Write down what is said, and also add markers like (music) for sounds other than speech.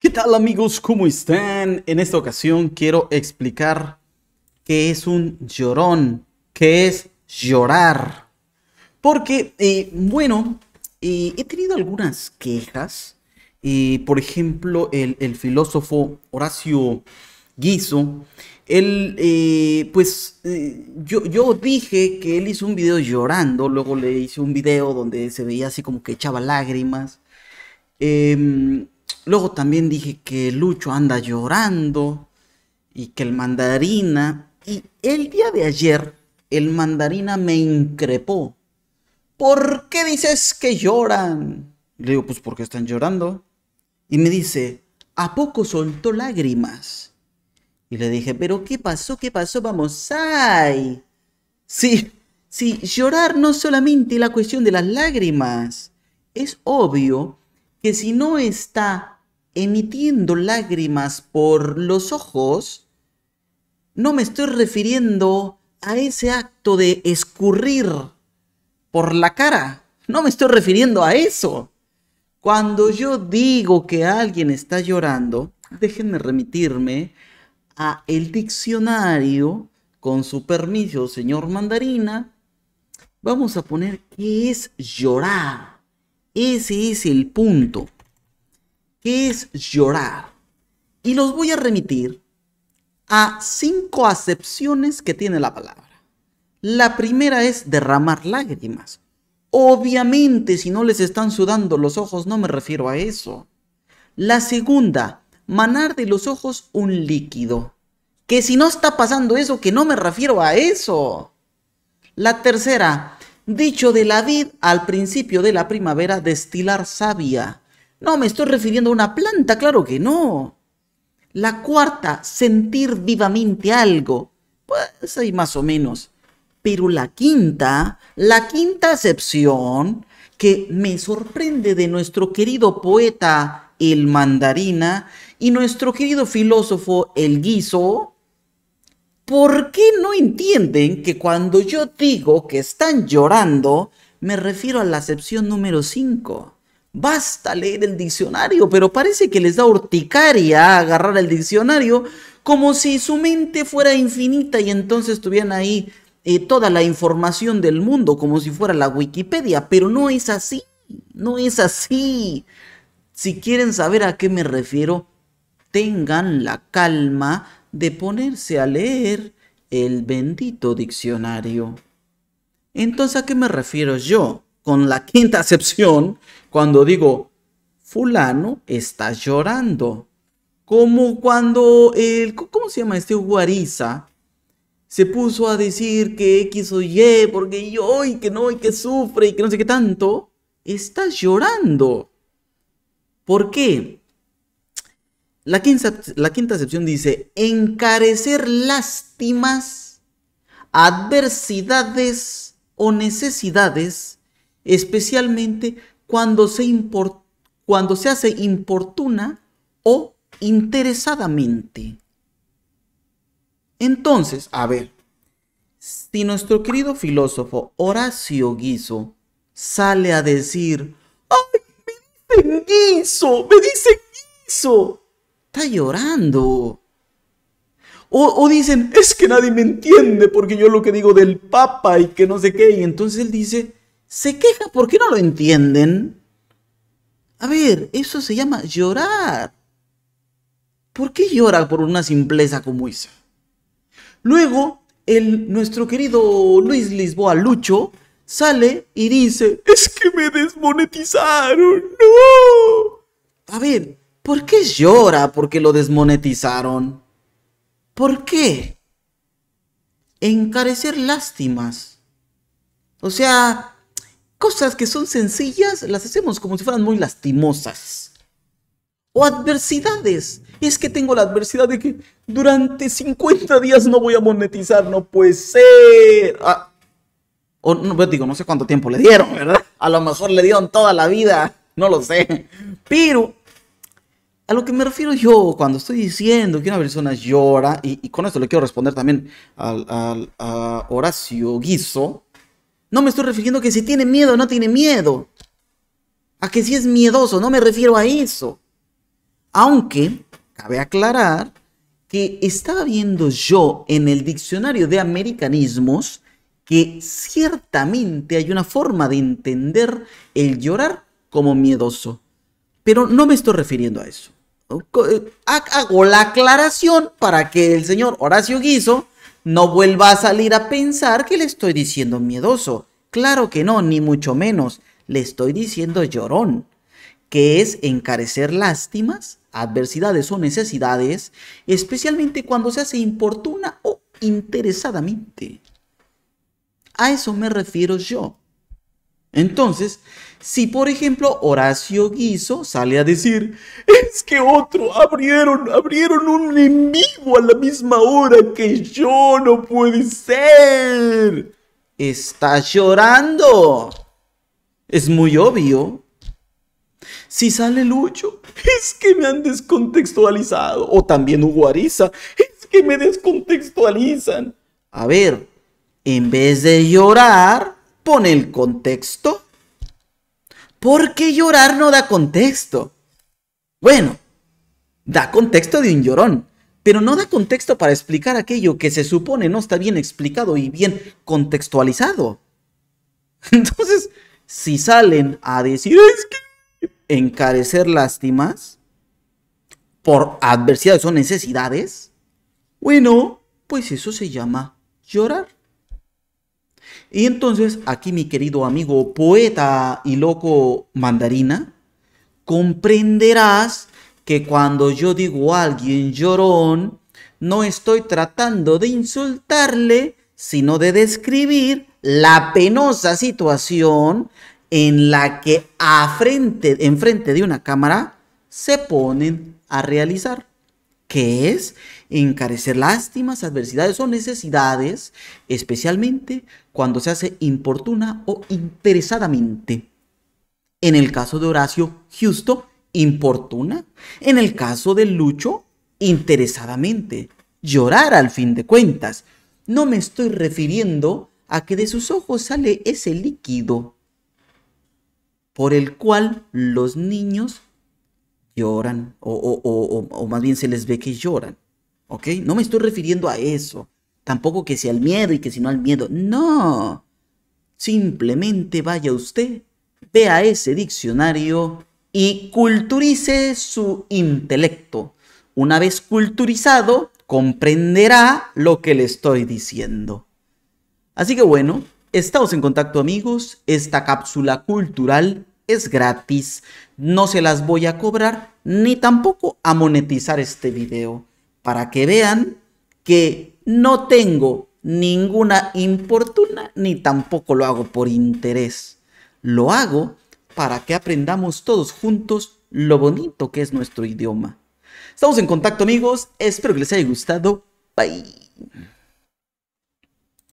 ¿Qué tal amigos? ¿Cómo están? En esta ocasión quiero explicar qué es un llorón, qué es llorar. Porque, eh, bueno, eh, he tenido algunas quejas. y eh, por ejemplo, el, filósofo Horacio Guiso, él, pues, yo, yo dije que él hizo un video llorando, luego le hice un video donde se veía así como que echaba lágrimas. Em, Luego también dije que Lucho anda llorando y que el mandarina. Y el día de ayer, el mandarina me increpó. ¿Por qué dices que lloran? Le digo, pues porque están llorando. Y me dice, ¿a poco soltó lágrimas? Y le dije, ¿pero qué pasó? ¿Qué pasó? Vamos, ay. Sí, sí, llorar no solamente la cuestión de las lágrimas. Es obvio que si no está emitiendo lágrimas por los ojos, no me estoy refiriendo a ese acto de escurrir por la cara. No me estoy refiriendo a eso. Cuando yo digo que alguien está llorando, déjenme remitirme a el diccionario, con su permiso, señor Mandarina. Vamos a poner qué es llorar. Ese es el punto. es llorar? Y los voy a remitir a cinco acepciones que tiene la palabra. La primera es derramar lágrimas. Obviamente, si no les están sudando los ojos, no me refiero a eso. La segunda, manar de los ojos un líquido. Que si no está pasando eso, que no me refiero a eso. La tercera, dicho de la vid al principio de la primavera destilar sabia. No me estoy refiriendo a una planta, claro que no. La cuarta, sentir vivamente algo. Pues ahí más o menos. Pero la quinta, la quinta acepción que me sorprende de nuestro querido poeta el mandarina y nuestro querido filósofo el guiso, ¿Por qué no entienden que cuando yo digo que están llorando, me refiero a la acepción número 5? Basta leer el diccionario, pero parece que les da urticaria agarrar el diccionario como si su mente fuera infinita y entonces tuvieran ahí eh, toda la información del mundo, como si fuera la Wikipedia, pero no es así, no es así. Si quieren saber a qué me refiero, tengan la calma de ponerse a leer el bendito diccionario. Entonces, ¿a qué me refiero yo con la quinta acepción cuando digo, fulano está llorando? Como cuando el, ¿cómo se llama este Guariza? Se puso a decir que X o Y, porque yo, y que no, y que sufre, y que no sé qué tanto. Está llorando. ¿Por qué? La quinta, la quinta dice encarecer lástimas, adversidades o necesidades, especialmente cuando se, cuando se hace importuna o interesadamente. Entonces, a ver, si nuestro querido filósofo Horacio Guiso sale a decir, ¡ay, me dicen guiso! ¡Me dicen guiso! Está llorando. O, dicen, es que nadie me entiende porque yo lo que digo del Papa y que no sé qué. Y entonces él dice, se queja porque no lo entienden. A ver, eso se llama llorar. ¿Por qué llora por una simpleza como esa? Luego, el, nuestro querido Luis Lisboa Lucho sale y dice, es que me desmonetizaron, no. A ver, ¿Por qué llora porque lo desmonetizaron? ¿Por qué? Encarecer lástimas. O sea, cosas que son sencillas las hacemos como si fueran muy lastimosas. O adversidades. Es que tengo la adversidad de que durante 50 días no voy a monetizar, no puede ser. Ah. O no, pues digo, no sé cuánto tiempo le dieron, ¿verdad? A lo mejor le dieron toda la vida, no lo sé. Pero a lo que me refiero yo cuando estoy diciendo que una persona llora, y, con esto le quiero responder también al, a Horacio Guiso, no me estoy refiriendo a que si tiene miedo o no tiene miedo, a que si es miedoso, no me refiero a eso. Aunque, cabe aclarar que estaba viendo yo en el diccionario de americanismos que ciertamente hay una forma de entender el llorar como miedoso. Pero no me estoy refiriendo a eso. Eh, hago la aclaración para que el señor Horacio Guiso no vuelva a salir a pensar que le estoy diciendo miedoso. Claro que no, ni mucho menos. Le estoy diciendo llorón, que es encarecer lástimas, adversidades o necesidades, especialmente cuando se hace importuna o interesadamente. A eso me refiero yo. Entonces, si, por ejemplo, Horacio Guiso sale a decir, es que otro, abrieron, abrieron un en vivo a la misma hora que yo, no puede ser. Está llorando. Es muy obvio. Si sale Lucho, es que me han descontextualizado. O también Hugo Ariza, es que me descontextualizan. A ver, en vez de llorar, pon el contexto. ¿Por qué llorar no da contexto. Bueno, da contexto de un llorón, pero no da contexto para explicar aquello que se supone no está bien explicado y bien contextualizado. (laughs) Entonces, si salen a decir es que encarecer lástimas por adversidades o necesidades, bueno, pues eso se llama llorar. Y entonces aquí mi querido amigo poeta y loco mandarina, comprenderás que cuando yo digo a alguien llorón, no estoy tratando de insultarle, sino de describir la penosa situación en la que a frente, en frente de una cámara se ponen a realizar que es encarecer lástimas, adversidades o necesidades, especialmente cuando se hace importuna o interesadamente. En el caso de Horacio Justo, importuna. En el caso de Lucho, interesadamente. Llorar al fin de cuentas. No me estoy refiriendo a que de sus ojos sale ese líquido por el cual los niños lloran, o, más bien se les ve que lloran, ¿ok? No me estoy refiriendo a eso, tampoco que sea al miedo y que si no al miedo, no. Simplemente vaya usted, vea ese diccionario y culturice su intelecto. Una vez culturizado, comprenderá lo que le estoy diciendo. Así que bueno, estamos en contacto amigos, esta cápsula cultural es gratis, no se las voy a cobrar ni tampoco a monetizar este video para que vean que no tengo ninguna importuna ni tampoco lo hago por interés. Lo hago para que aprendamos todos juntos lo bonito que es nuestro idioma. Estamos en contacto amigos, espero que les haya gustado. Bye.